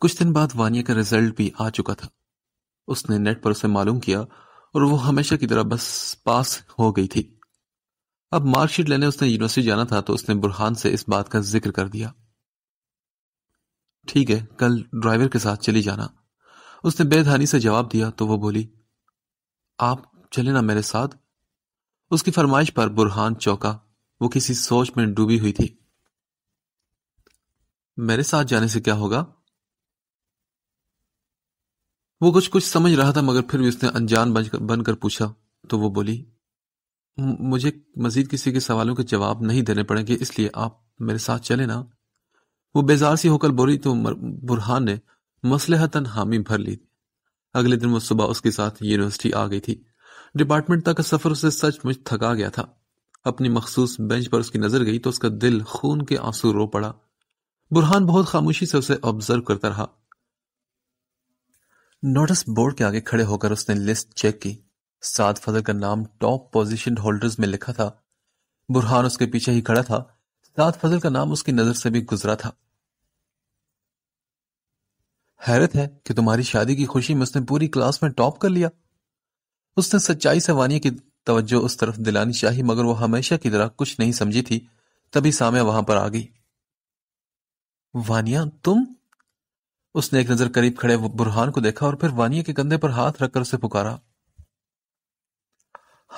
कुछ दिन बाद वानिया का रिजल्ट भी आ चुका था उसने नेट पर उसे मालूम किया और वो हमेशा की तरह बस पास हो गई थी अब मार्कशीट लेने उसने यूनिवर्सिटी जाना था तो उसने बुरहान से इस बात का जिक्र कर दिया ठीक है कल ड्राइवर के साथ चली जाना उसने बेधानी से जवाब दिया तो वो बोली आप चले ना मेरे साथ उसकी फरमाइश पर बुरहान चौका वो किसी सोच में डूबी हुई थी मेरे साथ जाने से क्या होगा वो कुछ कुछ समझ रहा था मगर फिर भी उसने अनजान बनकर पूछा तो वो बोली मुझे मजीद किसी के सवालों के जवाब नहीं देने पड़ेंगे इसलिए आप मेरे साथ चले ना वो बेजार सी होकर बोली तो बुरहान ने मसलहतन हामी भर ली अगले दिन वो सुबह उसके साथ यूनिवर्सिटी आ गई थी डिपार्टमेंट तक का सफर उसे सच मुझ थका गया था अपनी मखसूस बेंच पर उसकी नजर गई तो उसका दिल खून के आंसू रो पड़ा बुरहान बहुत खामोशी से उसे ऑब्जर्व करता रहा नोटिस बोर्ड के आगे खड़े होकर उसने लिस्ट चेक की साद फजल का नाम टॉप पोजीशन होल्डर्स में लिखा था बुरहान उसके पीछे ही खड़ा था साद फजल का नाम उसकी नजर से भी गुजरा था हैरत है कि तुम्हारी शादी की खुशी में उसने पूरी क्लास में टॉप कर लिया उसने सच्चाई से वानिया की तवज्जो उस तरफ दिलानी चाहिए मगर वो हमेशा की तरह कुछ नहीं समझी थी तभी सामिया वहां पर आ गई वानिया तुम उसने एक नजर करीब खड़े बुरहान को देखा और फिर वानिया के कंधे पर हाथ रखकर उसे पुकारा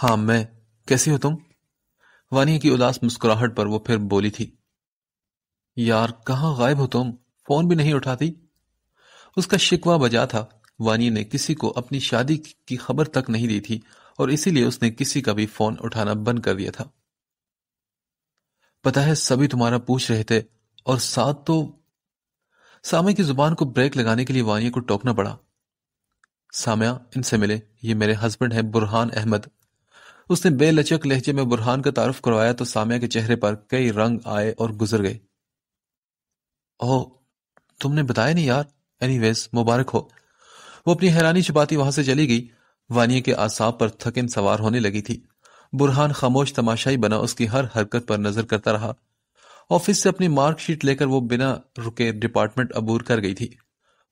हाँ मैं कैसी हो तुम वानिया की उदास मुस्कुराहट पर वो फिर बोली थी यार कहा गायब हो तुम फोन भी नहीं उठाती उसका शिकवा बजा था वानी ने किसी को अपनी शादी की खबर तक नहीं दी थी और इसीलिए उसने किसी का भी फोन उठाना बंद कर दिया था पता है सभी तुम्हारा पूछ रहे थे और साथ तो सामिया की जुबान को ब्रेक लगाने के लिए वानिया को टोकना पड़ा सामिया इनसे मिले ये मेरे हस्बैंड हैं बुरहान अहमद उसने बेलचक लहजे में बुरहान का तारफ करवाया तो सामिया के चेहरे पर कई रंग आए और गुजर गए ओह तुमने बताया नहीं यार वेज मुबारक हो वो अपनी हैरानी छुपाती वहां से चली गई वानिया के आसाब पर थकिन सवार होने लगी थी बुरहान खामोश तमाशाई बना उसकी हर हरकत पर नजर करता रहा ऑफिस से अपनी मार्कशीट लेकर वो बिना रुके डिपार्टमेंट अबूर कर गई थी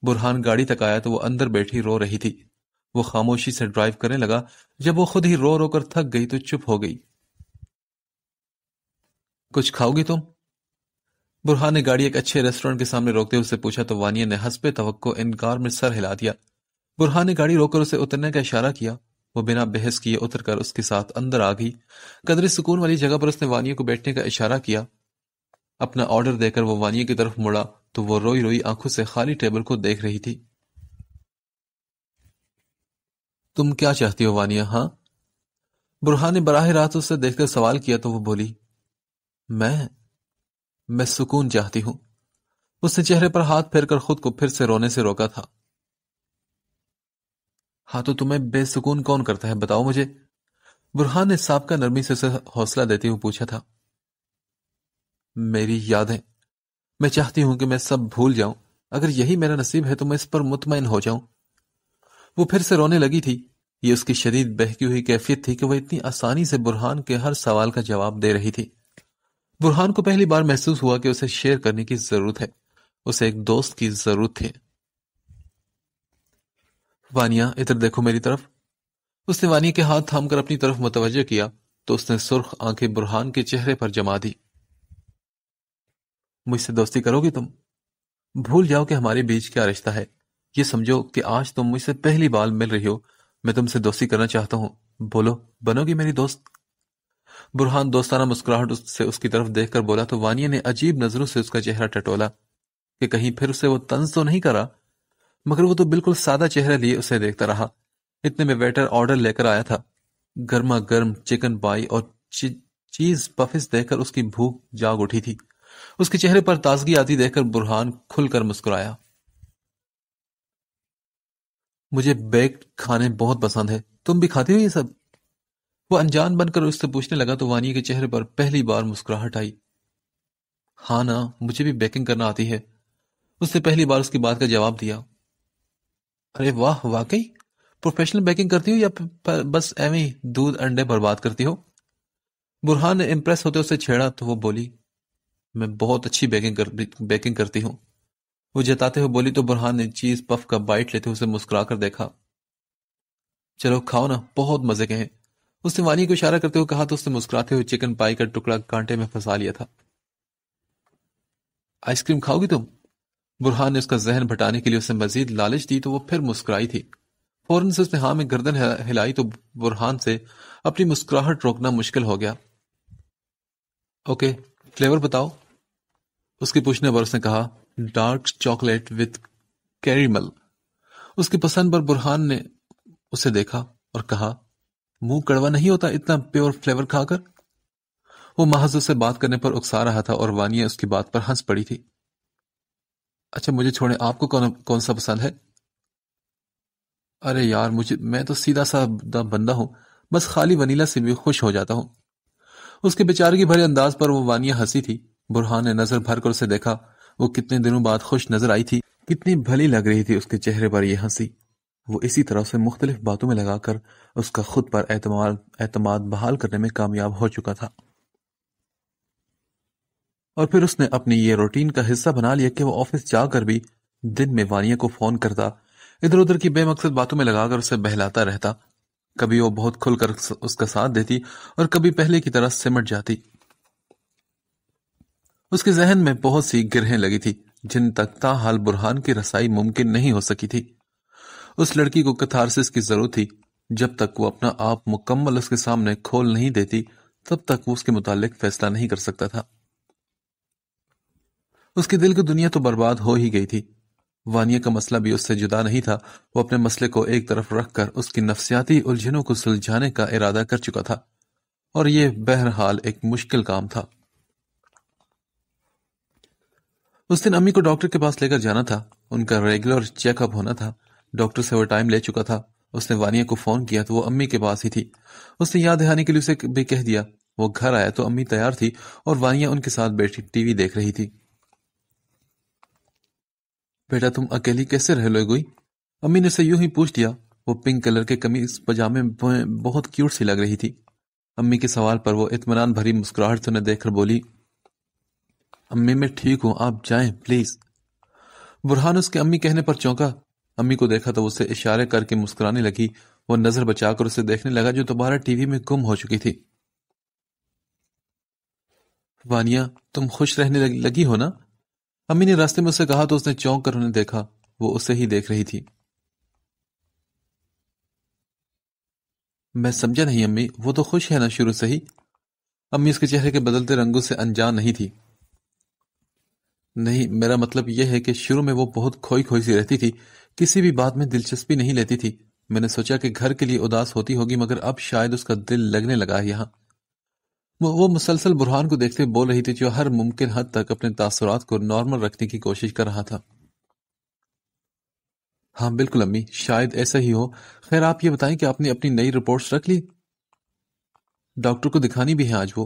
बुरहान गाड़ी तक आया तो वो अंदर बैठी रो रही थी वो खामोशी से ड्राइव करने लगा जब वो खुद ही रो रो कर थक गई तो चुप हो गई कुछ खाओगी तुम बुरहान ने गाड़ी एक अच्छे रेस्टोरेंट के सामने रोकते हुए उससे पूछा तो वानिया ने हंसपे तो इनकार में सर हिला दिया बुरहान ने गाड़ी रोककर उसे उतरने का इशारा किया वो बिना बहस किए उतरकर उसके साथ अंदर आ गई कदरे सुकून वाली जगह पर उसने वानिया को बैठने का इशारा किया अपना ऑर्डर देकर वो वानिया की तरफ मुड़ा तो वो रोई रोई आंखों से खाली टेबल को देख रही थी तुम क्या चाहती हो वानिया हाँ बुरहान ने बराह रात उससे देखकर सवाल किया तो वो बोली मैं मैं सुकून चाहती हूं उसने चेहरे पर हाथ फेरकर खुद को फिर से रोने से रोका था हाँ तो तुम्हें बेसुकून कौन करता है बताओ मुझे बुरहान ने साहब का नरमी से हौसला देते हुए पूछा था मेरी यादें मैं चाहती हूं कि मैं सब भूल जाऊं अगर यही मेरा नसीब है तो मैं इस पर मुतमिन हो जाऊं वो फिर से रोने लगी थी ये उसकी शरीर बहकी हुई कैफियत थी कि वह इतनी आसानी से बुरहान के हर सवाल का जवाब दे रही थी बुरहान को पहली बार महसूस हुआ कि उसे शेयर करने की जरूरत है उसे एक दोस्त की जरूरत थी वानिया इधर देखो मेरी तरफ उसने वानिया के हाथ थामकर अपनी तरफ मुतवजह किया तो उसने सुर्ख आंखें बुरहान के चेहरे पर जमा दी मुझसे दोस्ती करोगी तुम भूल जाओ कि हमारे बीच क्या रिश्ता है ये समझो कि आज तुम मुझसे पहली बार मिल रही हो मैं तुमसे दोस्ती करना चाहता हूं बोलो बनोगी मेरी दोस्त बुरहान दोस्ताना मुस्कुराहट से उसकी तरफ देखकर बोला तो वानिया ने अजीब नजरों से उसका चेहरा टटोला कि कहीं फिर उसे वो तंज तो नहीं करा मगर वो तो बिल्कुल सादा चेहरा लिए उसे देखता रहा इतने में वेटर ऑर्डर लेकर आया था गर्मा गर्म चिकन पाई और चीज पफिस देखकर उसकी भूख जाग उठी थी उसके चेहरे पर ताजगी आती देखकर बुरहान खुलकर मुस्कुराया मुझे बेक्ड खाने बहुत पसंद है तुम भी खाते हो ये सब वो अनजान बनकर उससे पूछने लगा तो वानिया के चेहरे पर पहली बार मुस्कुराहट आई हाँ ना मुझे भी बेकिंग करना आती है उसने पहली बार उसकी बात का जवाब दिया अरे वाह वाकई प्रोफेशनल बेकिंग करती हो या बस एवं दूध अंडे बर्बाद करती हो बुरहान ने इंप्रेस होते उसे छेड़ा तो वो बोली मैं बहुत अच्छी बैकिंग कर, बैकिंग करती हूँ वो जताते हुए बोली तो बुरहान ने चीज पफ का बाइट लेते हुए उसे मुस्कुरा कर देखा चलो खाओ ना बहुत मजे के हैं उसने वानी को इशारा करते हुए कहा तो उसने मुस्कुराते हुए चिकन पाई का टुकड़ा कांटे में फंसा लिया था आइसक्रीम खाओगी तुम बुरहान ने उसका जहन भटाने के लिए उसे मजीद लालच दी तो वो फिर मुस्कुराई थी फौरन से उसने हाँ में गर्दन हिलाई तो बुरहान से अपनी मुस्कुराहट रोकना मुश्किल हो गया ओके फ्लेवर बताओ उसके पूछने पर उसने कहा डार्क चॉकलेट विथ कैरीमल उसकी पसंद पर बुरहान ने उसे देखा और कहा मुंह कड़वा नहीं होता इतना प्योर फ्लेवर खाकर वो महाज उससे बात करने पर उकसा रहा था और वानिया उसकी बात पर हंस पड़ी थी अच्छा मुझे छोड़े आपको कौन कौन सा पसंद है अरे यार मुझे मैं तो सीधा सा बंदा हूं बस खाली वनीला से भी खुश हो जाता हूं उसके बेचारगी भरे अंदाज पर वो वानिया हंसी थी बुरहान ने नजर भर कर उसे देखा वो कितने दिनों बाद खुश नजर आई थी कितनी भली लग रही थी उसके चेहरे पर यह हंसी वो इसी तरह से मुख्तलिफ बातों में लगाकर उसका खुद पर एतम एतमाद बहाल करने में कामयाब हो चुका था और फिर उसने अपनी ये रूटीन का हिस्सा बना लिया कि वो ऑफिस जाकर भी दिन में वानिया को फोन करता इधर उधर की बेमकसद बातों में लगाकर उसे बहलाता रहता कभी वो बहुत खुलकर उसका साथ देती और कभी पहले की तरह सिमट जाती उसके जहन में बहुत सी गिरहें लगी थी जिन तक ताहाल बुरहान की रसाई मुमकिन नहीं हो सकी थी उस लड़की को कथारसिस की जरूरत थी जब तक वो अपना आप मुकम्मल उसके सामने खोल नहीं देती तब तक वो उसके मुतालिक फैसला नहीं कर सकता था उसके दिल की दुनिया तो बर्बाद हो ही गई थी वानिया का मसला भी उससे जुदा नहीं था वो अपने मसले को एक तरफ रखकर उसकी नफसियाती उलझनों को सुलझाने का इरादा कर चुका था और ये बहरहाल एक मुश्किल काम था उस दिन अम्मी को डॉक्टर के पास लेकर जाना था उनका रेगुलर चेकअप होना था डॉक्टर से वो टाइम ले चुका था उसने वानिया को फोन किया तो वो अम्मी के पास ही थी उसने याद दहानी के लिए उसे भी कह दिया वो घर आया तो अम्मी तैयार थी और वानिया उनके साथ बैठी टीवी देख रही थी बेटा तुम अकेली कैसे रह गोई अम्मी ने उसे यूं ही पूछ दिया वो पिंक कलर के कमीज पजामे बहुत क्यूट सी लग रही थी अम्मी के सवाल पर वो इतमान भरी मुस्कुराहट से उन्हें देखकर बोली अम्मी मैं ठीक हूं आप जाएं प्लीज बुरहान उसके अम्मी कहने पर चौंका अम्मी को देखा तो उसे इशारे करके मुस्कुराने लगी वो नजर बचाकर उसे देखने लगा जो दोबारा टीवी में गुम हो चुकी थी वानिया तुम खुश रहने लगी हो ना अम्मी ने रास्ते में उसे कहा तो उसने चौंक कर उन्हें देखा वो उसे ही देख रही थी मैं समझा नहीं अम्मी वो तो खुश है ना शुरू से ही अम्मी उसके चेहरे के बदलते रंगों से अनजान नहीं थी नहीं मेरा मतलब यह है कि शुरू में वो बहुत खोई खोई सी रहती थी किसी भी बात में दिलचस्पी नहीं लेती थी मैंने सोचा कि घर के लिए उदास होती होगी मगर अब शायद उसका दिल लगने लगा यहां वो मुसलसल बुरहान को देखते बोल रही थी जो हर मुमकिन हद तक अपने तासरात को नॉर्मल रखने की कोशिश कर रहा था हाँ बिल्कुल अम्मी शायद ऐसा ही हो खैर आप ये बताएं कि आपने अपनी नई रिपोर्ट्स रख ली डॉक्टर को दिखानी भी है आज वो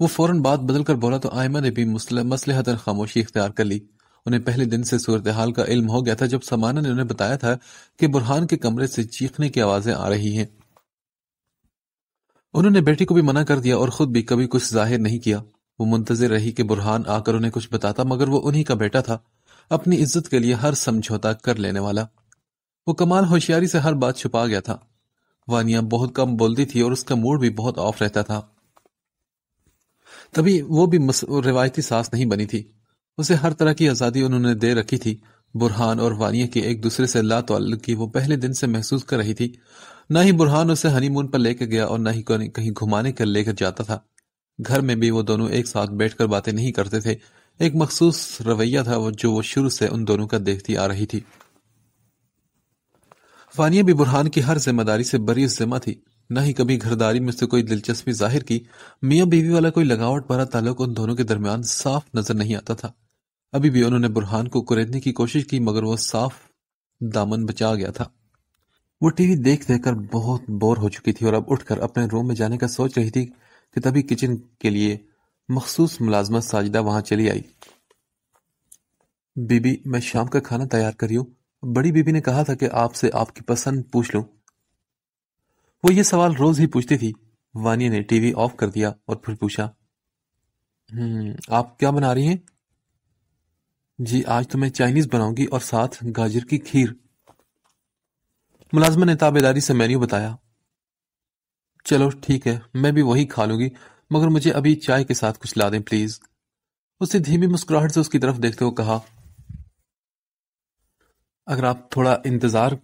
वो फौरन बात बदलकर बोला तो आयमा ने भी मसले मसलहतन खामोशी इख्तियार कर ली उन्हें पहले दिन से सूरत हाल का इल्म हो गया था जब समाना ने उन्हें बताया था कि बुरहान के कमरे से चीखने की आवाजें आ रही हैं उन्होंने बेटी को भी मना कर दिया और खुद भी कभी कुछ जाहिर नहीं किया वो मुंतजर रही कि बुरहान आकर उन्हें कुछ बताता मगर वो उन्हीं का बेटा था अपनी इज्जत के लिए हर समझौता कर लेने वाला वो कमाल होशियारी से हर बात छुपा गया था वानिया बहुत कम बोलती थी और उसका मूड भी बहुत ऑफ रहता था तभी वो भी रिवायती सास नहीं बनी थी उसे हर तरह की आज़ादी उन्होंने दे रखी थी बुरहान और वानिया के एक दूसरे से लातवाल की वो पहले दिन से महसूस कर रही थी न ही बुरहान उसे हनीमून पर लेकर गया और न ही कहीं घुमाने कर लेकर जाता था घर में भी वो दोनों एक साथ बैठकर बातें नहीं करते थे एक मखसूस रवैया था जो वो शुरू से उन दोनों का देखती आ रही थी फानिया भी बुरहान की हर जिम्मेदारी से बरी जिम्मा थी न ही कभी घरदारी में उससे कोई दिलचस्पी जाहिर की मियाँ बीवी वाला कोई लगावट भरा ताल्लुक उन दोनों के दरमियान साफ नजर नहीं आता था अभी भी उन्होंने बुरहान को कुरेदने की कोशिश की मगर वह साफ दामन बचा गया था वो टीवी देख देखकर बहुत बोर हो चुकी थी और अब उठकर अपने रूम में जाने का सोच रही थी कि तभी किचन के लिए मखसूस मुलाजमत साजिदा वहां चली आई बीबी मैं शाम का खाना तैयार करी हूं बड़ी बीबी ने कहा था कि आपसे आपकी पसंद पूछ लू वो ये सवाल रोज ही पूछती थी वानिया ने टीवी ऑफ कर दिया और फिर पूछा हम्म, आप क्या बना रही हैं जी आज तो मैं चाइनीज बनाऊंगी और साथ गाजर की खीर मुलाजमन ने ताबेदारी से मेन्यू बताया चलो ठीक है मैं भी वही खा लूंगी मगर मुझे अभी चाय के साथ कुछ ला दें प्लीज उसने धीमी मुस्कुराहट से उसकी तरफ देखते हुए कहा अगर आप थोड़ा इंतजार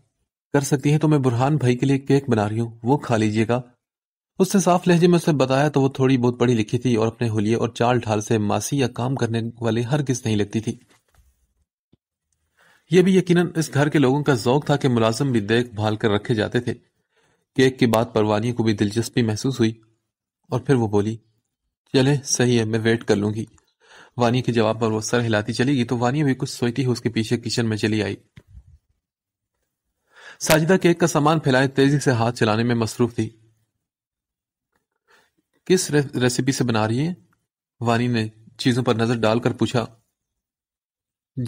कर सकती हैं तो मैं बुरहान भाई के लिए केक बना रही हूँ वो खा लीजिएगा उसने साफ लहजे में उसे बताया तो वो थोड़ी बहुत पढ़ी लिखी थी और अपने होलिये और चाल ढाल से मासी या काम करने वाले हर किस नहीं लगती थी यह भी यकीनन इस घर के लोगों का जौक था कि मुलाजम भी देखभाल कर रखे जाते थे केक के बाद परवानी को भी दिलचस्पी महसूस हुई और फिर वो बोली चले सही है मैं वेट कर लूंगी वानी के जवाब पर वो सर हिलाती चली गई तो वानी भी कुछ सोचती हुई उसके पीछे किचन में चली आई साजिदा केक का सामान फैलाए तेजी से हाथ चलाने में मसरूफ थी किस रे, रेसिपी से बना रही है वानी ने चीजों पर नजर डालकर पूछा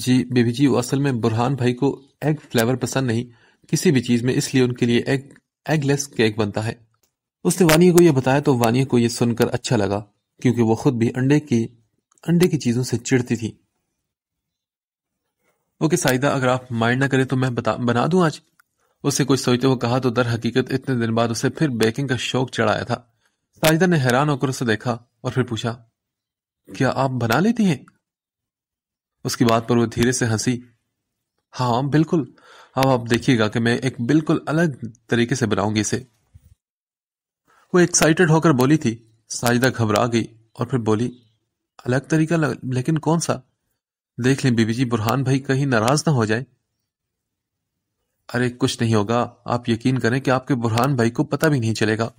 जी बेबी जी वो असल में बुरहान भाई को एग फ्लेवर पसंद नहीं किसी भी चीज़ में इसलिए उनके लिए एग एगलेस केक बनता है उसने वानिया को यह बताया तो वानिया को यह सुनकर अच्छा लगा क्योंकि वो खुद भी अंडे की अंडे की चीज़ों से चिड़ती थी ओके साइदा अगर आप माइंड ना करें तो मैं बता बना दूं आज उसे कुछ सोचते हुए कहा तो दर हकीकत इतने दिन बाद उसे फिर बेकिंग का शौक चढ़ाया था साजिदा ने हैरान होकर उसे देखा और फिर पूछा क्या आप बना लेती हैं उसकी बात पर वो धीरे से हंसी हाँ बिल्कुल अब आप देखिएगा कि मैं एक बिल्कुल अलग तरीके से बनाऊंगी इसे वो एक्साइटेड होकर बोली थी साजिदा घबरा गई और फिर बोली अलग तरीका लग, लेकिन कौन सा देख लें बीबी जी बुरहान भाई कहीं नाराज ना हो जाए अरे कुछ नहीं होगा आप यकीन करें कि आपके बुरहान भाई को पता भी नहीं चलेगा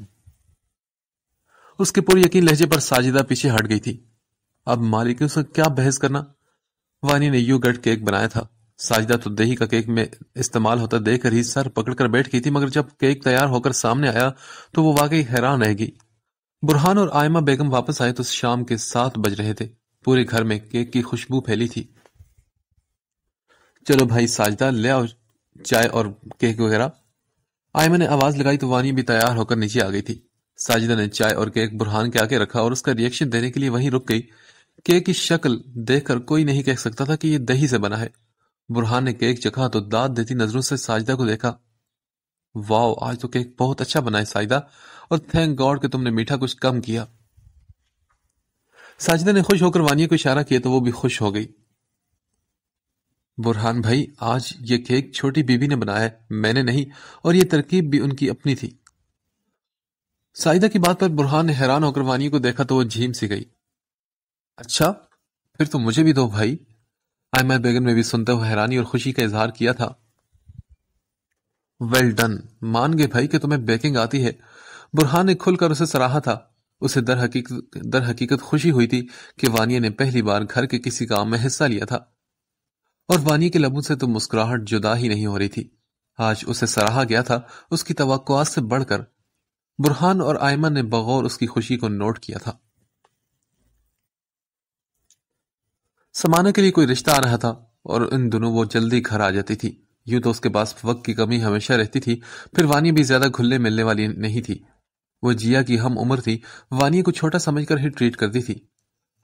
उसके पूरे यकीन लहजे पर साजिदा पीछे हट गई थी अब मालिक से क्या बहस करना वानी ने यू गट केक बनाया था साजिदा तो दही का केक में इस्तेमाल होता देख ही सर पकड़कर बैठ गई थी मगर जब केक तैयार होकर सामने आया तो वो वाकई हैरान रह गई बुरहान और आयमा बेगम वापस आए तो शाम के सात बज रहे थे पूरे घर में केक की खुशबू फैली थी चलो भाई साजदा ले आओ चाय और केक वगैरह आयमा ने आवाज लगाई तो वानी भी तैयार होकर नीचे आ गई थी साजिदा ने चाय और केक बुरहान के आगे रखा और उसका रिएक्शन देने के लिए वहीं रुक गई केक की शक्ल देखकर कोई नहीं कह सकता था कि यह दही से बना है बुरहान ने केक चखा तो दाद देती नजरों से साजिदा को देखा वाओ आज तो केक बहुत अच्छा बना है साजिदा और थैंक गॉड कि तुमने मीठा कुछ कम किया साजिदा ने खुश होकर वानिया को इशारा किया तो वो भी खुश हो गई बुरहान भाई आज ये केक छोटी बीबी ने बनाया है मैंने नहीं और ये तरकीब भी उनकी अपनी थी साइदा की बात पर बुरहान ने हैरान होकर वानिया को देखा तो वो झीम सी गई अच्छा, फिर तो मुझे भी दो भाई। आयमर बेगम ने भी सुनते हुए हैरानी और खुशी का इज़हार किया था। वेल डन, मान गए भाई कि तुम्हें बेकिंग आती है। बुरहान ने खुलकर उसे सराहा था। उसे दर हकीकत खुशी हुई थी कि वानिया ने पहली बार घर के किसी काम में हिस्सा लिया था। और वानिया के लबों से तो मुस्कुराहट जुदा ही नहीं हो रही थी। आज उसे सराहा गया था, उसकी तो से बढ़कर। बुरहान और आयमन ने बगौर उसकी खुशी को नोट किया था। समाने के लिए कोई रिश्ता आ रहा था और इन दोनों वो जल्दी घर आ जाती थी यूं तो उसके पास वक्त की कमी हमेशा रहती थी फिर वानी भी ज्यादा घुलने मिलने वाली नहीं थी वो जिया की हम उम्र थी वानी को छोटा समझकर ही ट्रीट करती थी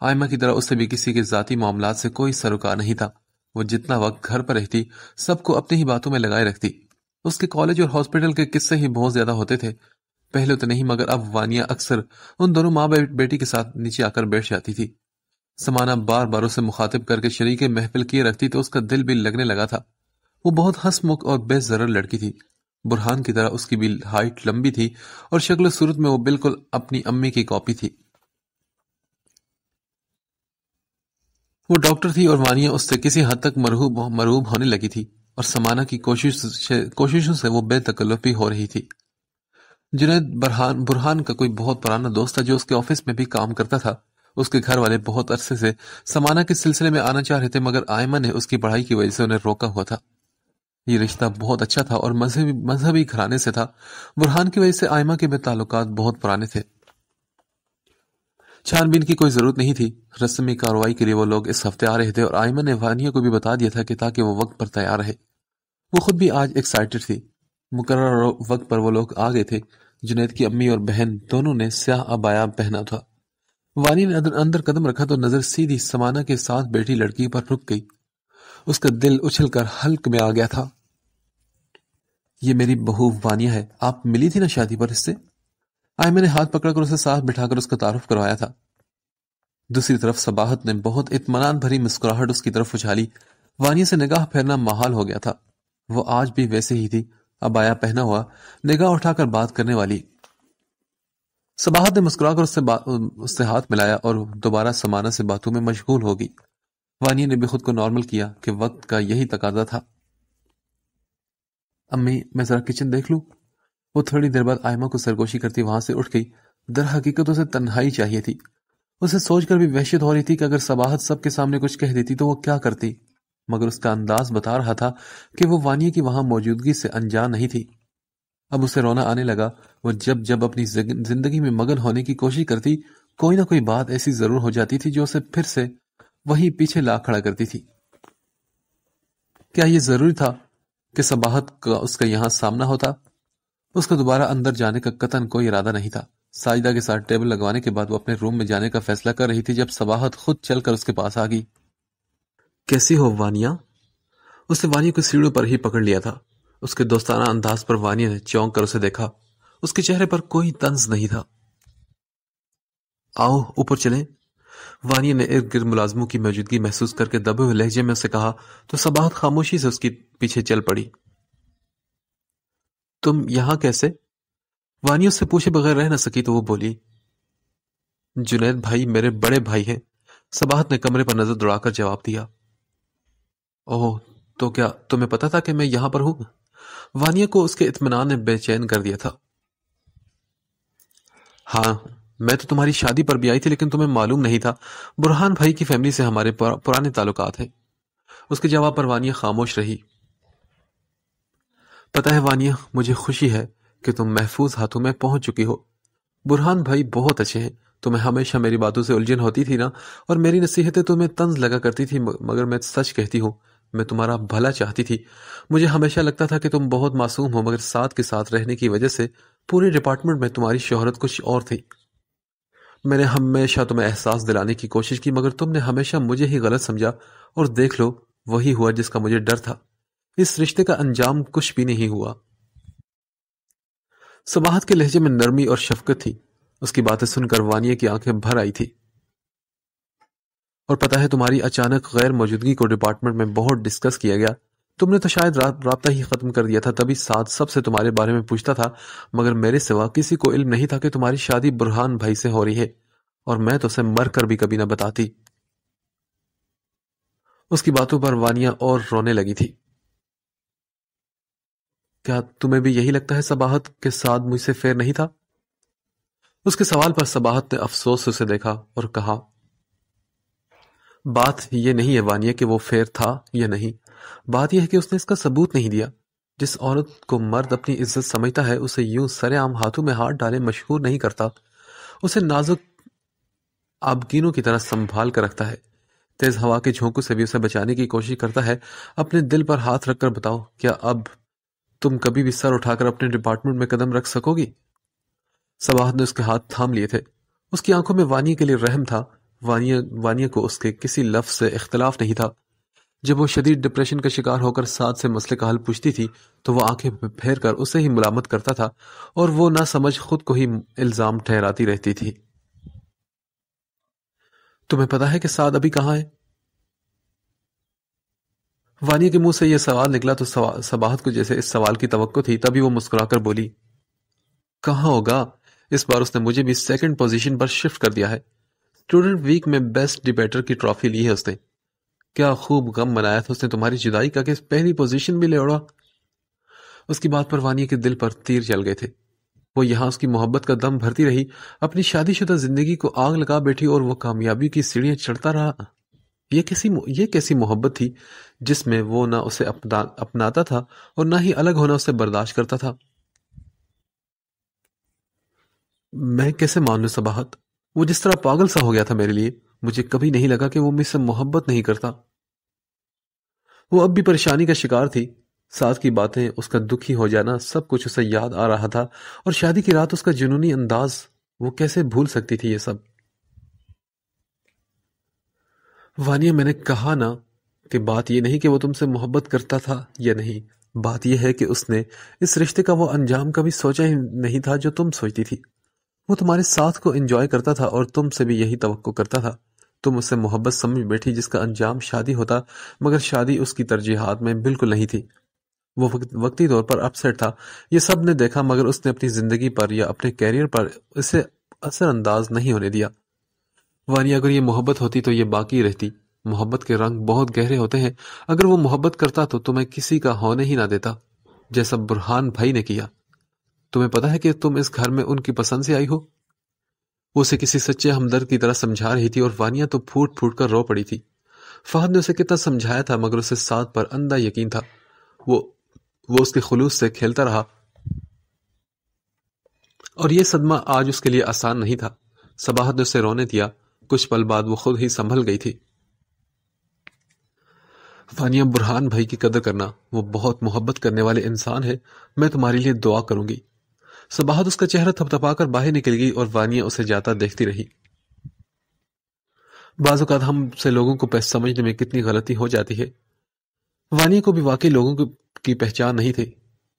आयमा की तरह उससे भी किसी के जाति मामला से कोई सरोकार नहीं था वो जितना वक्त घर पर रहती सबको अपनी ही बातों में लगाए रखती उसके कॉलेज और हॉस्पिटल के किस्से ही बहुत ज्यादा होते थे पहले तो नहीं मगर अब वानिया अक्सर उन दोनों माँ बेटी के साथ नीचे आकर बैठ जाती थी समाना बार बार उसे मुखातिब करके शरीक महफिल किए रखती तो उसका दिल भी लगने लगा था वो बहुत हंसमुख और बेजर लड़की थी बुरहान की तरह उसकी भी हाइट लंबी थी और शक्ल सूरत में वो बिल्कुल अपनी अम्मी की कॉपी थी वो डॉक्टर थी और वानिया उससे किसी हद तक मरहूब मरहूब होने लगी थी और समाना की कोशिश कोशिशों से वो बेतकल्लफी हो रही थी जुनेद बरहान बुरहान का कोई बहुत पुराना दोस्त था जो उसके ऑफिस में भी काम करता था उसके घर वाले बहुत अरसे से समाना के सिलसिले में आना चाह रहे थे मगर आयमा ने उसकी पढ़ाई की वजह से उन्हें रोका हुआ था ये रिश्ता बहुत अच्छा था और मजहबी मजहबी घराने से था बुरहान की वजह से आयमा के भी ताल्लुक बहुत पुराने थे छानबीन की कोई जरूरत नहीं थी रस्मी कार्रवाई के लिए वो लोग इस हफ्ते आ रहे थे और आयमा ने वानिया को भी बता दिया था कि ताकि वो वक्त पर तैयार रहे वो खुद भी आज एक्साइटेड थी मुकर वक्त पर वो लोग आ गए थे जुनेद की अम्मी और बहन दोनों ने स्याह अबाया पहना था वानी ने अंदर कदम रखा तो नजर सीधी समाना के साथ बैठी लड़की पर रुक गई उसका दिल उछलकर हल्क में आ गया था ये मेरी बहू वानिया है आप मिली थी ना शादी पर इससे आए मैंने हाथ पकड़कर उसे साथ बिठाकर उसका तारुफ करवाया था दूसरी तरफ सबाहत ने बहुत इतमान भरी मुस्कुराहट उसकी तरफ उछाली वानिया से निगाह फेरना महाल हो गया था वो आज भी वैसे ही थी अब आया पहना हुआ निगाह उठाकर बात करने वाली सबाहत ने मुस्कुराकर उससे उससे हाथ मिलाया और दोबारा समाना से बातों में मशगूल हो गई वानिया ने भी खुद को नॉर्मल किया कि वक्त का यही तकाजा था अम्मी मैं जरा किचन देख लूं वो थोड़ी देर बाद आयमा को सरगोशी करती वहां से उठ गई दर हकीकत उसे तन्हाई चाहिए थी उसे सोचकर भी वहशियत हो रही थी कि अगर सबाहत सबके सामने कुछ कह देती तो वो क्या करती मगर उसका अंदाज बता रहा था कि वो वानिया की वहां मौजूदगी से अनजान नहीं थी अब उसे रोना आने लगा वह जब जब अपनी जिंदगी में मगन होने की कोशिश करती कोई ना कोई बात ऐसी जरूर हो जाती थी जो उसे फिर से वही पीछे ला खड़ा करती थी क्या यह जरूरी था कि सबाहत का उसका यहां सामना होता उसको दोबारा अंदर जाने का कतन कोई इरादा नहीं था साजिदा के साथ टेबल लगवाने के बाद वो अपने रूम में जाने का फैसला कर रही थी जब सबाहत खुद चलकर उसके पास आ गई कैसी हो वानिया उसने वानिया को सीढ़ियों पर ही पकड़ लिया था उसके दोस्ताना अंदाज पर वानिया ने चौंक कर उसे देखा उसके चेहरे पर कोई तंज नहीं था आओ ऊपर चलें वानिया ने इर्द गिर्द मुलाजमों की मौजूदगी महसूस करके दबे हुए लहजे में उसे कहा तो सबाहत खामोशी से उसके पीछे चल पड़ी तुम यहां कैसे वानिया उससे पूछे बगैर रह ना सकी तो वो बोली जुनेद भाई मेरे बड़े भाई हैं सबाहत ने कमरे पर नजर दौड़ाकर जवाब दिया ओह तो क्या तुम्हें पता था कि मैं यहां पर हूं वानिया को उसके इतमान ने बेचैन कर दिया था हाँ मैं तो तुम्हारी शादी पर भी आई थी लेकिन तुम्हें मालूम नहीं था बुरहान भाई की फैमिली से हमारे पुराने ताल्लुक हैं उसके जवाब पर वानिया खामोश रही पता है वानिया मुझे खुशी है कि तुम महफूज हाथों में पहुंच चुकी हो बुरहान भाई बहुत अच्छे हैं तुम्हें हमेशा मेरी बातों से उलझन होती थी ना और मेरी नसीहतें तुम्हें तंज लगा करती थी मगर मैं सच कहती हूं मैं तुम्हारा भला चाहती थी मुझे हमेशा लगता था कि तुम बहुत मासूम हो मगर साथ के साथ रहने की वजह से पूरे डिपार्टमेंट में तुम्हारी शोहरत कुछ और थी मैंने हमेशा तुम्हें एहसास दिलाने की कोशिश की मगर तुमने हमेशा मुझे ही गलत समझा और देख लो वही हुआ जिसका मुझे डर था इस रिश्ते का अंजाम कुछ भी नहीं हुआ सबाहत के लहजे में नरमी और शफकत थी उसकी बातें सुनकर वानिया की आंखें भर आई थी और पता है तुम्हारी अचानक गैर मौजूदगी को डिपार्टमेंट में बहुत डिस्कस किया गया तुमने तो शायद रा, ही ख़त्म कर दिया था तभी साथ सबसे तुम्हारे बारे में पूछता था मगर मेरे सिवा किसी को इल्म नहीं था कि तुम्हारी शादी बुरहान भाई से हो रही है और मैं तो उसे मर कर भी कभी ना बताती उसकी बातों पर वानिया और रोने लगी थी क्या तुम्हें भी यही लगता है सबाहत के साथ मुझसे फेर नहीं था उसके सवाल पर सबाहत ने अफसोस से उसे देखा और कहा बात यह नहीं है वानिया कि वो फेयर था या नहीं बात यह है कि उसने इसका सबूत नहीं दिया जिस औरत को मर्द अपनी इज्जत समझता है उसे यूं सरेआम हाथों में हाथ डाले मशहूर नहीं करता उसे नाजुक आबगीनों की तरह संभाल कर रखता है तेज हवा के झोंकों से भी उसे बचाने की कोशिश करता है अपने दिल पर हाथ रखकर बताओ क्या अब तुम कभी भी सर उठाकर अपने डिपार्टमेंट में कदम रख सकोगी सबाह ने उसके हाथ थाम लिए थे उसकी आंखों में वानी के लिए रहम था वानिया वानिया को उसके किसी लफ्ज़ से इख्तलाफ नहीं था जब वो शदीद डिप्रेशन का शिकार होकर साथ से मसले का हल पूछती थी तो वह आंखें फेर कर उसे ही मुलामत करता था और वो ना समझ खुद को ही इल्ज़ाम ठहराती रहती थी तुम्हें पता है कि साद अभी कहाँ है वानिया के मुंह से यह सवाल निकला तो सबाहत को जैसे इस सवाल की तवक्को थी तभी वो मुस्कुराकर बोली कहां होगा इस बार उसने मुझे भी सेकंड पोजीशन पर शिफ्ट कर दिया है स्टूडेंट वीक में बेस्ट डिबेटर की ट्रॉफी ली है उसने क्या खूब गम मनाया था उसने तुम्हारी जुदाई का केस पहली पोजीशन भी ले उड़ा उसकी बात पर वानिया के दिल पर तीर चल गए थे वो यहां उसकी मोहब्बत का दम भरती रही अपनी शादीशुदा जिंदगी को आग लगा बैठी और वो कामयाबी की सीढ़ियां चढ़ता रहा ये कैसी ये कैसी मोहब्बत थी जिसमें वो ना उसे अपना अपनाता था और ना ही अलग होना उसे बर्दाश्त करता था मैं कैसे मानू सबाहत वो जिस तरह पागल सा हो गया था मेरे लिए मुझे कभी नहीं लगा कि वो मुझसे मोहब्बत नहीं करता वो अब भी परेशानी का शिकार थी साथ की बातें उसका दुखी हो जाना सब कुछ उसे याद आ रहा था और शादी की रात उसका जुनूनी अंदाज वो कैसे भूल सकती थी ये सब वानिया मैंने कहा ना कि बात यह नहीं कि वो तुमसे मोहब्बत करता था या नहीं बात यह है कि उसने इस रिश्ते का वो अंजाम कभी सोचा ही नहीं था जो तुम सोचती थी वो तुम्हारे साथ को एंजॉय करता था और तुमसे भी यही तो करता था तुम उससे मोहब्बत समझ बैठी जिसका अंजाम शादी होता मगर शादी उसकी तरजीहत में बिल्कुल नहीं थी वो वक्त वक्ती तौर पर अपसेट था ये सब ने देखा मगर उसने अपनी जिंदगी पर या अपने कैरियर पर इसे असरअंदाज नहीं होने दिया वानी अगर ये मोहब्बत होती तो ये बाकी रहती मोहब्बत के रंग बहुत गहरे होते हैं अगर वो मोहब्बत करता तो तुम्हें किसी का होने ही ना देता जैसा बुरहान भाई ने किया तुम्हें पता है कि तुम इस घर में उनकी पसंद से आई हो उसे किसी सच्चे हमदर्द की तरह समझा रही थी और वानिया तो फूट फूट कर रो पड़ी थी फहद ने उसे कितना समझाया था मगर उसे साथ पर अंधा यकीन था वो वो उसके खलूस से खेलता रहा और यह सदमा आज उसके लिए आसान नहीं था सबाहत ने उसे रोने दिया कुछ पल बाद वो खुद ही संभल गई थी वानिया बुरहान भाई की कदर करना वो बहुत मोहब्बत करने वाले इंसान है मैं तुम्हारे लिए दुआ करूंगी सबाहत उसका चेहरा थपथपाकर बाहर निकल गई और वानिया उसे जाता देखती रही बाज़ात हम से लोगों को समझने में कितनी गलती हो जाती है वानिया को भी वाकई लोगों की पहचान नहीं थी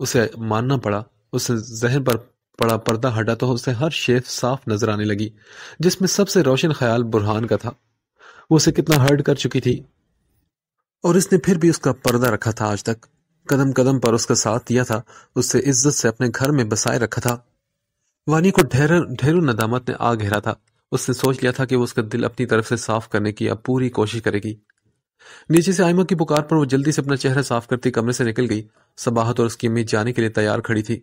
उसे मानना पड़ा उसे जहन पर पड़ा पर्दा हटा तो उसे हर शेफ साफ नजर आने लगी जिसमें सबसे रोशन ख्याल बुरहान का था वो उसे कितना हर्ट कर चुकी थी और इसने फिर भी उसका पर्दा रखा था आज तक कदम कदम पर उसका साथ दिया था उससे इज्जत से अपने घर में बसाए रखा था वानी को ढेरों नदामत ने आ घेरा था उसने सोच लिया था कि वो उसका दिल अपनी तरफ से साफ करने की अब पूरी कोशिश करेगी नीचे से आयमा की पुकार पर वो जल्दी से अपना चेहरा साफ करती कमरे से निकल गई सबाहत और उसकी अम्मी जाने के लिए तैयार खड़ी थी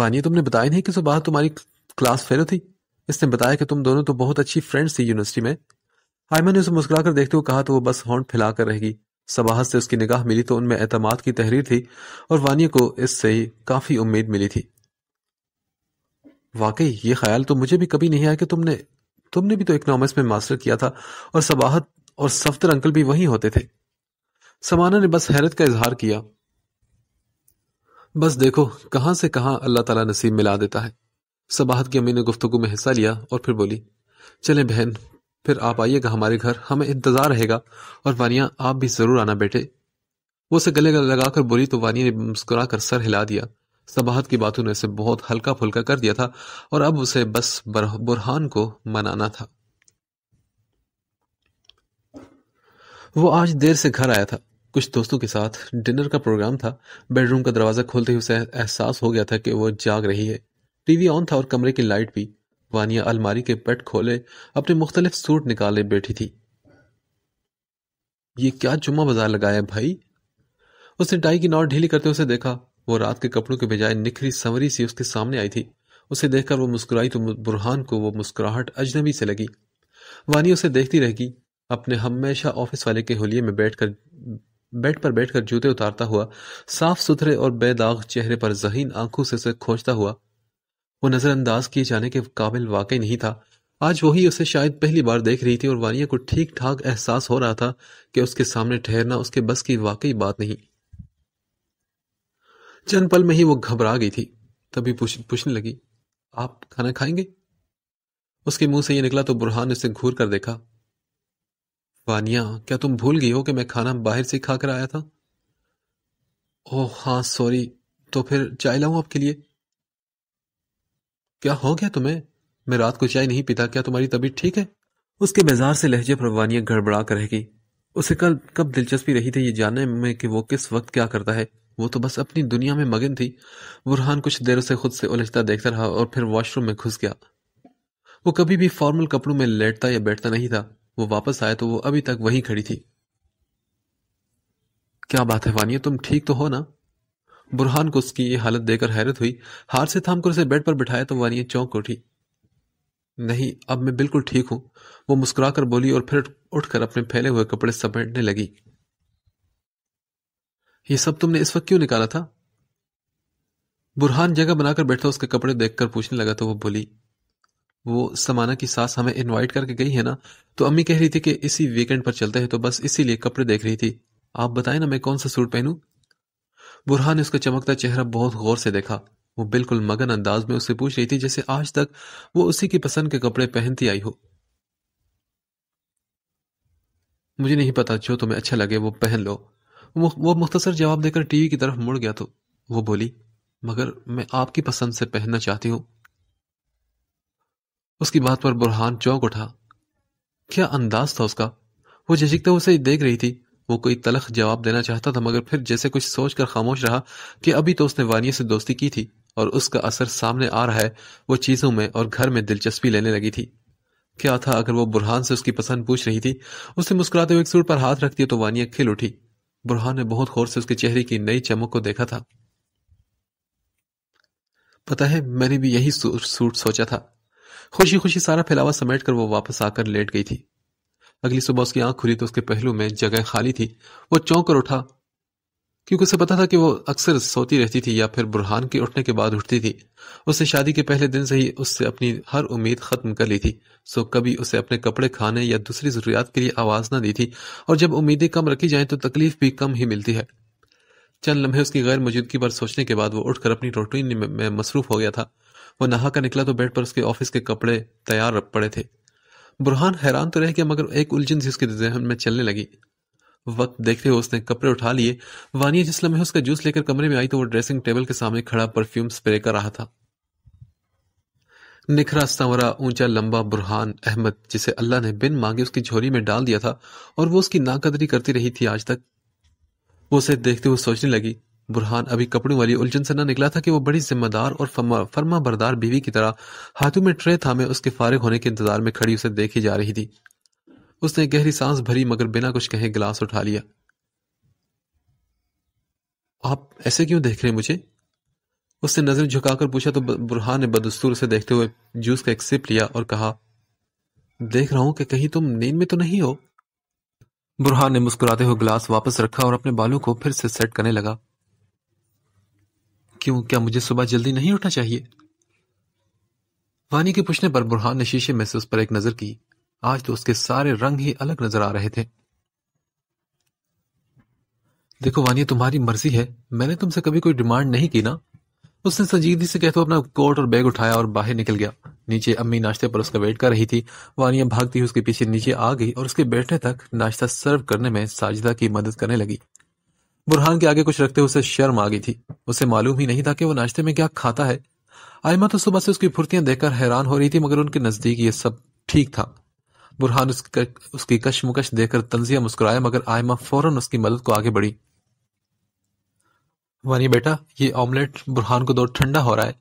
वानी तुमने बताया नहीं कि सुबह तुम्हारी क्लास फेलो थी इसने बताया कि तुम दोनों तो बहुत अच्छी फ्रेंड्स थी यूनिवर्सिटी में आयमा ने उसे मुस्कुराकर देखते हुए कहा तो वो बस हॉन्ट फैला कर रहेगी सबाहत से उसकी निगाह मिली तो उनमें एतमाद की तहरीर थी और वानिया को इससे ही काफ़ी उम्मीद मिली थी वाकई ये ख्याल तो मुझे भी कभी नहीं आया कि तुमने तुमने भी तो इकोनॉमिक्स में मास्टर किया था और सबाहत और सफ्तर अंकल भी वहीं होते थे समाना ने बस हैरत का इजहार किया बस देखो कहां से कहां अल्लाह ताला नसीब मिला देता है सबाहत की अम्मी ने गुफ्तगु में हिस्सा लिया और फिर बोली चले बहन फिर आप आइएगा हमारे घर हमें इंतजार रहेगा और वानिया आप भी जरूर आना बेटे वो उसे गले लगाकर बोली तो वानिया ने मुस्कुरा कर सर हिला दिया सबाहत की बातों ने उसे बहुत हल्का फुल्का कर दिया था और अब उसे बस बुरहान को मनाना था वो आज देर से घर आया था कुछ दोस्तों के साथ डिनर का प्रोग्राम था बेडरूम का दरवाज़ा खोलते ही उसे एहसास हो गया था कि वो जाग रही है टीवी ऑन था और कमरे की लाइट भी वानिया अलमारी के पेट खोले अपने मुख्तलिफ सूट निकाले बैठी थी ये क्या जुम्मा बाजार लगाया भाई उसने टाई की नौट ढीली करते उसे देखा वो रात के कपड़ों के बजाय निखरी संवरी सी उसके सामने आई थी उसे देखकर वो मुस्कुराई तो बुरहान को वो मुस्कुराहट अजनबी से लगी वानी उसे देखती रहेगी अपने हमेशा ऑफिस वाले के होलिये में बैठकर बेड पर बैठकर जूते उतारता हुआ साफ सुथरे और बेदाग चेहरे पर जहीन आंखों से उसे खोजता हुआ वो नज़रअंदाज किए जाने के काबिल वाकई नहीं था आज वही उसे शायद पहली बार देख रही थी और वानिया को ठीक ठाक एहसास हो रहा था कि उसके सामने ठहरना उसके बस की वाकई बात नहीं चंद पल में ही वो घबरा गई थी तभी पूछने लगी आप खाना खाएंगे उसके मुंह से ये निकला तो बुरहान ने उसे घूर कर देखा वानिया क्या तुम भूल गई हो कि मैं खाना बाहर से खाकर आया था ओह हाँ सॉरी तो फिर चाय लाऊं आपके लिए क्या हो गया तुम्हें मैं रात को चाय नहीं पीता क्या तुम्हारी तबीयत ठीक है उसके बाजार से लहजे पर वानिया गड़बड़ा कर रह गई उसे कल कब दिलचस्पी रही थी ये जानने में कि वो किस वक्त क्या करता है वो तो बस अपनी दुनिया में मगन थी बुरहान कुछ देर उसे खुद से उलझता देखता रहा और फिर वॉशरूम में घुस गया वो कभी भी फॉर्मल कपड़ों में लेटता या बैठता नहीं था वो वापस आया तो वो अभी तक वहीं खड़ी थी क्या बात है वानिया तुम ठीक तो हो ना बुरहान को उसकी ये हालत देखकर हैरत हुई हार से थाम कर उसे बेड पर बिठाया तो वानिया चौंक उठी नहीं अब मैं बिल्कुल ठीक हूं वो मुस्कुराकर बोली और फिर उठकर अपने फैले हुए कपड़े समेटने लगी ये सब तुमने इस वक्त क्यों निकाला था बुरहान जगह बनाकर बैठा उसके कपड़े देखकर पूछने लगा तो वो बोली वो समाना की सास हमें इनवाइट करके गई है ना तो अम्मी कह रही थी कि इसी वीकेंड पर चलते हैं तो बस इसीलिए कपड़े देख रही थी आप बताएं ना मैं कौन सा सूट पहनूं बुरहान ने उसका चमकता चेहरा बहुत गौर से देखा वो बिल्कुल मगन अंदाज में उससे पूछ रही थी जैसे आज तक वो उसी की पसंद के कपड़े पहनती आई हो मुझे नहीं पता जो तुम्हें अच्छा लगे वो पहन लो वो, वो मुख्तसर जवाब देकर टीवी की तरफ मुड़ गया तो वो बोली मगर मैं आपकी पसंद से पहनना चाहती हूं उसकी बात पर बुरहान चौंक उठा क्या अंदाज था उसका वो झिझकते उसे देख रही थी वो कोई तलख जवाब देना चाहता था मगर फिर जैसे कुछ सोच कर खामोश रहा कि अभी तो उसने वानिया से दोस्ती की थी और उसका असर सामने आ रहा है वो चीज़ों में और घर में दिलचस्पी लेने लगी थी क्या था अगर वो बुरहान से उसकी पसंद पूछ रही थी उसने मुस्कुराते हुए एक सूट पर हाथ रख दिया तो वानिया खिल उठी बुरहान ने बहुत गौर से उसके चेहरे की नई चमक को देखा था पता है मैंने भी यही सूट सोचा था खुशी खुशी सारा फैलावा समेट कर वो वापस आकर लेट गई थी अगली सुबह उसकी आंख खुली तो उसके पहलू में जगह खाली थी वो चौंक कर उठा क्योंकि उसे पता था कि वो अक्सर सोती रहती थी या फिर बुरहान के उठने के बाद उठती थी उसने शादी के पहले दिन से ही उससे अपनी हर उम्मीद खत्म कर ली थी सो कभी उसे अपने कपड़े खाने या दूसरी जरूरियात के लिए आवाज़ ना दी थी और जब उम्मीदें कम रखी जाएं तो तकलीफ भी कम ही मिलती है चंद लम्हे उसकी गैर मौजूदगी पर सोचने के बाद वो उठकर अपनी रोटीन में मसरूफ हो गया था वो नहाकर निकला तो बेड पर उसके ऑफिस के कपड़े तैयार पड़े थे बुरहान हैरान तो रह गया मगर एक उलझन सी उसके जहन में चलने लगी वक्त देखते हुए उसने कपड़े उठा लिए वानिया जिस लम्हे उसका जूस लेकर कमरे में आई तो वो ड्रेसिंग टेबल के सामने खड़ा परफ्यूम स्प्रे कर रहा था निखरा संवरा ऊंचा लंबा बुरहान अहमद जिसे अल्लाह ने बिन मांगे उसकी झोली में डाल दिया था और वो उसकी नाकदरी करती रही थी आज तक वो उसे देखते हुए सोचने लगी बुरहान अभी कपड़ों वाली उलझन से ना निकला था कि वो बड़ी जिम्मेदार और फर्मा बरदार बीवी की तरह हाथों में ट्रे थामे उसके फारिग होने के इंतजार में खड़ी उसे देखी जा रही थी उसने गहरी सांस भरी मगर बिना कुछ कहे गिलास उठा लिया आप ऐसे क्यों देख रहे हैं मुझे उसने नजर झुकाकर पूछा तो बुरहान ने बदस्तूर से देखते हुए जूस का एक सिप लिया और कहा देख रहा हूं कि कहीं तुम नींद में तो नहीं हो बुरहान ने मुस्कुराते हुए गिलास वापस रखा और अपने बालों को फिर से सेट करने लगा क्यों क्या मुझे सुबह जल्दी नहीं उठना चाहिए वानी के पूछने पर बुरहान ने शीशे में से उस पर एक नजर की आज तो उसके सारे रंग ही अलग नजर आ रहे थे देखो वानिया तुम्हारी मर्जी है मैंने तुमसे कभी कोई डिमांड नहीं की ना उसने संजीदगी से कहते अपना कोट और बैग उठाया और बाहर निकल गया नीचे अम्मी नाश्ते पर उसका वेट कर रही थी वानिया भागती हुई उसके पीछे नीचे आ गई और उसके बैठने तक नाश्ता सर्व करने में साजिदा की मदद करने लगी बुरहान के आगे कुछ रखते उसे शर्म आ गई थी उसे मालूम ही नहीं था कि वो नाश्ते में क्या खाता है आयमा तो सुबह से उसकी फुर्तियां देखकर हैरान हो रही थी मगर उनके नजदीक ये सब ठीक था बुरहान उसकी कशमकश देखकर तंजिया मुस्कुराया मगर आयमा फौरन उसकी मदद को आगे बढ़ी वानी बेटा ये ऑमलेट बुरहान को दो ठंडा हो रहा है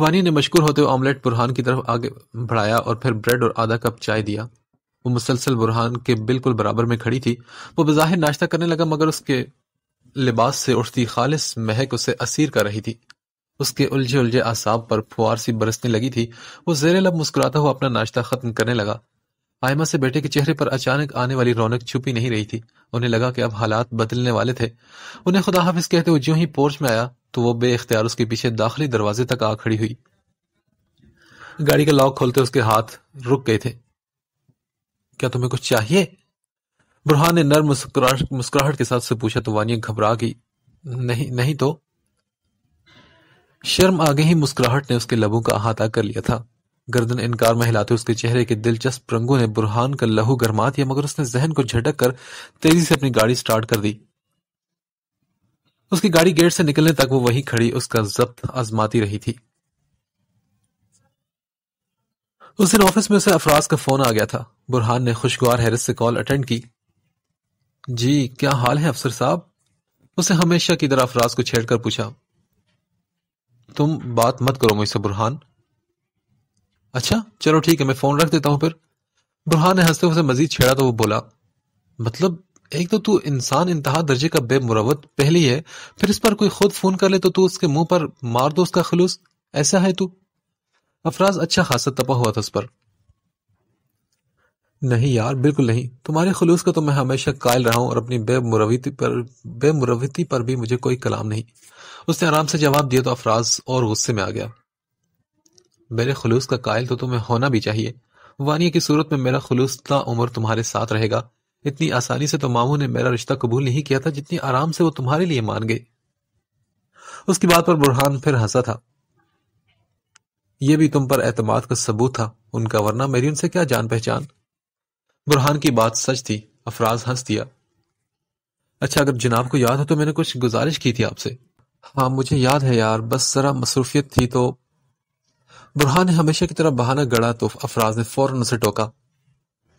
वानी ने मशहूर होते हुए ऑमलेट बुरहान की तरफ आगे बढ़ाया और फिर ब्रेड और आधा कप चाय दिया वो मुसलसल बुरहान के बिल्कुल बराबर में खड़ी थी वो बाहिर नाश्ता करने लगा मगर उसके लिबास से उठती खालिस महक उसे असीर कर रही थी उसके उलझे उलझे आसाब पर फुहार सी बरसने लगी थी वो जेरे लब मुस्कुराता हुआ अपना नाश्ता खत्म करने लगा आयमा से बेटे के चेहरे पर अचानक आने वाली रौनक छुपी नहीं रही थी उन्हें लगा कि अब हालात बदलने वाले थे उन्हें खुदा हाफिज कहते हुए ज्यों ही पोर्च में आया तो वो बेख्तियार उसके पीछे दाखिली दरवाजे तक आ खड़ी हुई गाड़ी का लॉक खोलते उसके हाथ रुक गए थे क्या तुम्हें कुछ चाहिए बुरहान ने नर मुस्कुराहट के साथ से पूछा तो वानिया घबरा गई नहीं नहीं तो शर्म आगे ही मुस्कुराहट ने उसके लबों का अहाता कर लिया था गर्दन इनकार में हिलाते उसके चेहरे के दिलचस्प रंगों ने बुरहान का लहू गरमा दिया मगर उसने जहन को झटक कर तेजी से अपनी गाड़ी स्टार्ट कर दी उसकी गाड़ी गेट से निकलने तक वो वही खड़ी उसका जब्त आजमाती रही थी उस दिन ऑफिस में उसे अफराज का फोन आ गया था बुरहान ने खुशगवार हैरिस से कॉल अटेंड की जी क्या हाल है अफसर साहब उसे हमेशा की तरह अफराज को छेड़कर पूछा तुम बात मत करो मुझसे बुरहान अच्छा चलो ठीक है मैं फोन रख देता हूं फिर बुरहान ने हंसते हुए मजीद छेड़ा तो वो बोला मतलब एक तो तू इंसान इंतहा दर्जे का बेमुरवत पहली है फिर इस पर कोई खुद फोन कर ले तो तू उसके मुंह पर मार दो उसका खलूस ऐसा है तू अफराज अच्छा खासा तपा हुआ था उस पर नहीं यार बिल्कुल नहीं तुम्हारे खलूस का तो मैं हमेशा कायल रहा हूँ और अपनी बेमुरवती पर बेमुरवती पर भी मुझे कोई कलाम नहीं उसने आराम से जवाब दिया तो अफराज और गुस्से में आ गया मेरे खलूस का कायल तो तुम्हें होना भी चाहिए वानिया की सूरत में मेरा खलूस ता उम्र तुम्हारे साथ रहेगा इतनी आसानी से तो मामू ने मेरा रिश्ता कबूल नहीं किया था जितनी आराम से वो तुम्हारे लिए मान गए उसकी बात पर बुरहान फिर हंसा था यह भी तुम पर एतमाद का सबूत था उनका वरना मेरी उनसे क्या जान पहचान बुरहान की बात सच थी अफराज हंस दिया अच्छा अगर जनाब को याद हो तो मैंने कुछ गुजारिश की थी आपसे हाँ मुझे याद है यार बस ज़रा मसरूफियत थी तो बुरहान ने हमेशा की तरह बहाना गड़ा तो अफराज ने फौरन उसे टोका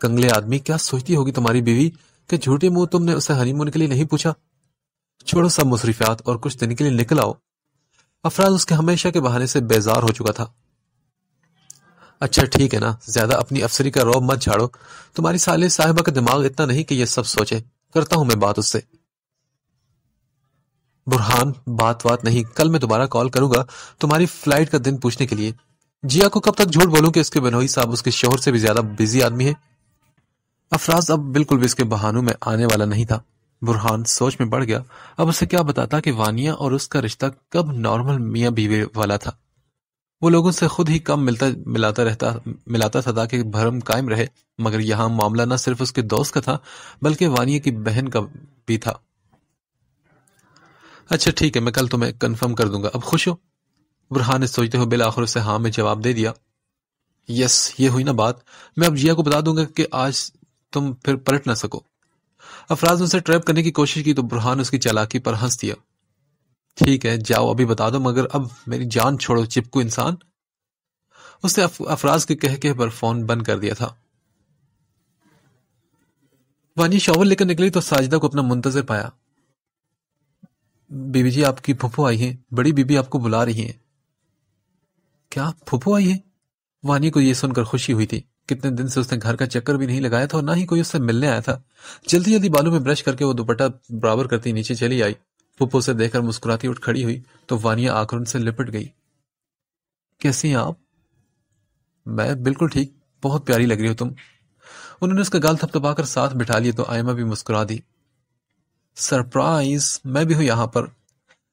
कंगले आदमी क्या सोचती होगी तुम्हारी बीवी के झूठे मुंह तुमने उसे हनीमून के लिए नहीं पूछा छोड़ो सब मसरूफियात और कुछ दिन के लिए निकल आओ अफराज उसके हमेशा के बहाने से बेजार हो चुका था अच्छा ठीक है ना ज्यादा अपनी अफसरी का रौब मत झाड़ो तुम्हारी साले साहिबा का दिमाग इतना नहीं कि यह सब सोचे करता हूं मैं बात उससे बुरहान बात बात नहीं कल मैं दोबारा कॉल करूंगा तुम्हारी फ्लाइट का दिन पूछने के लिए जिया को कब तक झूठ बोलूं कि उसके बनोई साहब उसके शोहर से भी ज्यादा बिजी आदमी है अफराज अब बिल्कुल भी इसके बहानों में आने वाला नहीं था बुरहान सोच में पड़ गया अब उसे क्या बताता कि वानिया और उसका रिश्ता कब नॉर्मल मियां बीवी वाला था वो लोगों से खुद ही कम मिलता मिलाता रहता मिलाता था ताकि भरम कायम रहे मगर यहाँ मामला न सिर्फ उसके दोस्त का था बल्कि वानिया की बहन का भी था अच्छा ठीक है मैं कल तुम्हें कंफर्म कर दूंगा अब खुश हो बुरहान ने सोचते हुए बिलाखिर उसे हाँ में जवाब दे दिया यस ये हुई ना बात मैं अब जिया को बता दूंगा कि आज तुम फिर पलट ना सको अफराज उनसे उसे ट्रैप करने की कोशिश की तो बुरहान उसकी चालाकी पर हंस दिया ठीक है जाओ अभी बता दो मगर अब मेरी जान छोड़ो चिपकू इंसान उसने अफराज के कह के पर फोन बंद कर दिया था वानी शॉवर लेकर निकली तो साजिदा को अपना मुंतजर पाया बीबी जी आपकी फुफो आई है बड़ी बीबी आपको बुला रही है क्या फुफो आई है वानी को यह सुनकर खुशी हुई थी कितने दिन से उसने घर का चक्कर भी नहीं लगाया था और ना ही कोई उससे मिलने आया था जल्दी जल्दी बालों में ब्रश करके वो दुपट्टा बराबर करती नीचे चली आई पुप से देखकर मुस्कुराती उठ खड़ी हुई तो वानिया आकर उनसे लिपट गई कैसी हैं आप मैं बिल्कुल ठीक बहुत प्यारी लग रही हो तुम उन्होंने उसका गाल थपथपाकर साथ बिठा लिया तो आयमा भी मुस्कुरा दी सरप्राइज मैं भी हूं यहां पर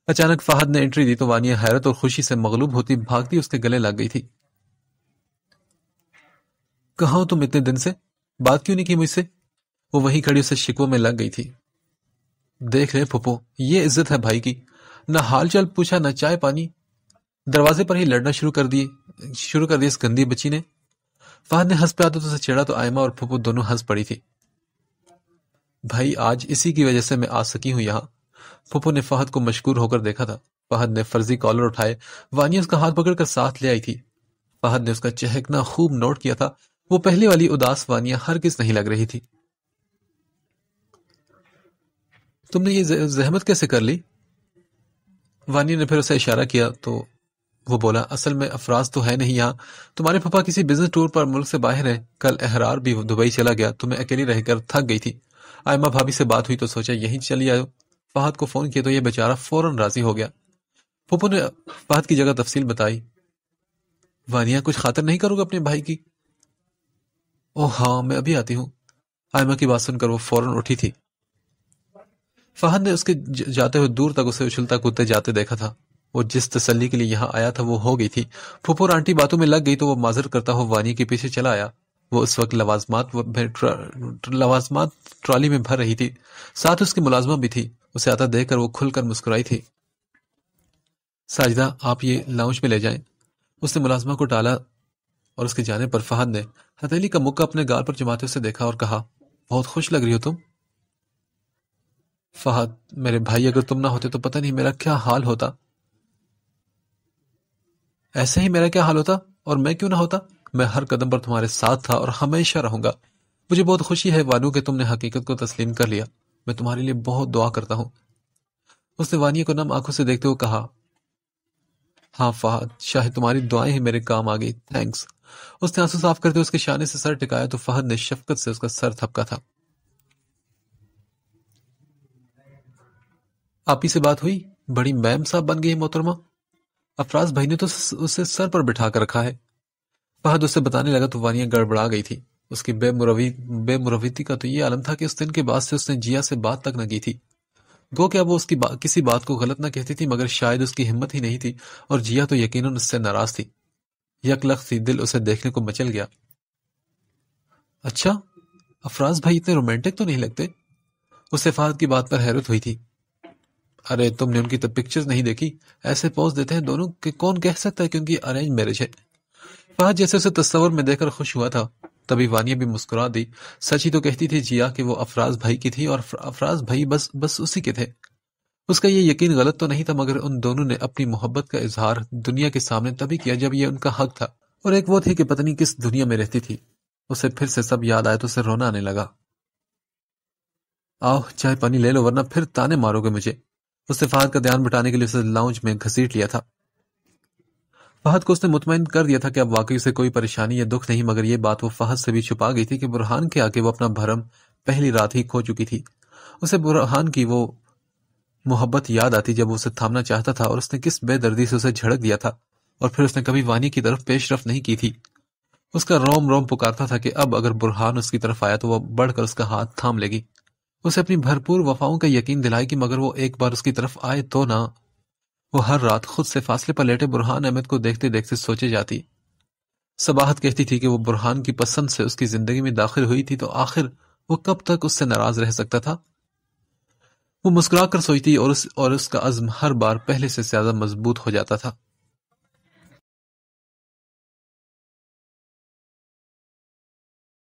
अचानक फाहद ने एंट्री दी तो वानिया हैरत और खुशी से मगलूब होती भागती उसके गले लग गई थी कहा तुम इतने दिन से बात क्यों नहीं की मुझसे वो वहीं खड़ी उसे शिकवों में लग गई थी देख रहे फुपो ये इज्जत है भाई की ना हाल चाल पूछा ना चाय पानी दरवाजे पर ही लड़ना शुरू कर दिए शुरू कर दिए इस गंदी बच्ची ने फाह ने हंस पे आदत उसे छेड़ा तो आयमा और फुप्पो दोनों हंस पड़ी थी भाई आज इसी की वजह से मैं आ सकी हूं यहाँ फुप्पो ने फाहद को मशकूर होकर देखा था फहद ने फर्जी कॉलर उठाए वानिया उसका हाथ पकड़कर साथ ले आई थी फहद ने उसका चहकना खूब नोट किया था वो पहले वाली उदास वानिया हर किस नहीं लग रही थी तुमने ये जहमत कैसे कर ली वानी ने फिर उसे इशारा किया तो वो बोला असल में अफराज तो है नहीं यहाँ तुम्हारे पापा किसी बिजनेस टूर पर मुल्क से बाहर हैं कल एहरार भी दुबई चला गया तो मैं अकेली रहकर थक गई थी आयमा भाभी से बात हुई तो सोचा यहीं चली आयो फहद को फोन किया तो यह बेचारा फौरन राजी हो गया फूफो ने फहद की जगह तफसील बताई वानिया कुछ खातर नहीं करोगे अपने भाई की ओह हाँ मैं अभी आती हूँ आयमा की बात सुनकर वो फौरन उठी थी फहद ने उसके जाते हुए दूर तक उसे उछलता कूदते जाते देखा था वो जिस तसल्ली के लिए यहाँ आया था वो हो गई थी फुफुर आंटी बातों में लग गई तो वो माजर करता हुआ वानी के पीछे चला आया वो उस वक्त लवाजमात लवाजमात ट्रॉली में भर रही थी साथ उसकी मुलाजमा भी थी उसे आता देखकर वो खुलकर मुस्कुराई थी साजिदा आप ये लाउंज में ले जाएं उसने मुलाजमा को टाला और उसके जाने पर फहद ने हथेली का मुक्का अपने गाल पर जमाते उसे देखा और कहा बहुत खुश लग रही हो तुम फहद मेरे भाई अगर तुम ना होते तो पता नहीं मेरा क्या हाल होता ऐसे ही मेरा क्या हाल होता और मैं क्यों ना होता मैं हर कदम पर तुम्हारे साथ था और हमेशा रहूंगा मुझे बहुत खुशी है वानू के तुमने हकीकत को तस्लीम कर लिया मैं तुम्हारे लिए बहुत दुआ करता हूं उसने वानिया को नम आंखों से देखते हुए कहा हाँ फहद शायद तुम्हारी दुआएं ही मेरे काम आ गई थैंक्स उसने आंसू साफ करते उसके शाने से सर टिकाया तो फहद ने शफकत से उसका सर थपका था आप ही से बात हुई बड़ी मैम साहब बन गई है मोहतरमा अफराज भाई ने तो उसे सर पर बिठा कर रखा है फहद उसे बताने लगा तो वानिया गड़बड़ा गई थी उसकी बेमुरवी बेमुरविती का तो ये आलम था कि उस दिन के बाद से उसने जिया से बात तक न की थी गो क्या वो उसकी बा, किसी बात को गलत न कहती थी मगर शायद उसकी हिम्मत ही नहीं थी और जिया तो यकीन उससे नाराज थी यकलख थी दिल उसे देखने को मचल गया अच्छा अफराज भाई इतने रोमांटिक तो नहीं लगते उसे फहद की बात पर हैरत हुई थी अरे तुमने उनकी तो पिक्चर्स नहीं देखी ऐसे पोज देते हैं दोनों कि कौन कह सकता है क्योंकि अरेंज मैरिज है फहद जैसे उसे तस्वर में देखकर खुश हुआ था तभी वानिया भी मुस्कुरा दी सची तो कहती थी जिया कि वो अफराज भाई की थी और अफराज भाई बस बस उसी के थे उसका ये यकीन गलत तो नहीं था मगर उन दोनों ने अपनी मोहब्बत का इजहार दुनिया के सामने तभी किया जब ये उनका हक था और एक वो थी कि पत्नी किस दुनिया में रहती थी उसे फिर से सब याद आया तो उसे रोना आने लगा आओ चाय पानी ले लो वरना फिर ताने मारोगे मुझे उसने फहद का ध्यान बटाने के लिए उसे लाउंज में घसीट लिया था फहद को उसने मुतमिन कर दिया था कि अब वाकई उसे कोई परेशानी या दुख नहीं मगर यह बात वो फहद से भी छुपा गई थी कि बुरहान के आके वो अपना भरम पहली रात ही खो चुकी थी उसे बुरहान की वो मोहब्बत याद आती जब वो उसे थामना चाहता था और उसने किस बेदर्दी से उसे झड़क दिया था और फिर उसने कभी वानी की तरफ पेशरफ नहीं की थी उसका रोम रोम पुकारता था कि अब अगर बुरहान उसकी तरफ आया तो वह बढ़कर उसका हाथ थाम लेगी उसे अपनी भरपूर वफाओं का यकीन कि मगर वो एक बार उसकी तरफ आए तो ना वो हर रात खुद से फासले पर लेटे बुरहान अहमद को देखते देखते सोचे जाती सबाहत कहती थी कि वो बुरहान की पसंद से उसकी जिंदगी में दाखिल हुई थी तो आखिर वो कब तक उससे नाराज रह सकता था वो मुस्कुरा कर सोचती और उस और उसका अज़म हर बार पहले से ज्यादा मजबूत हो जाता था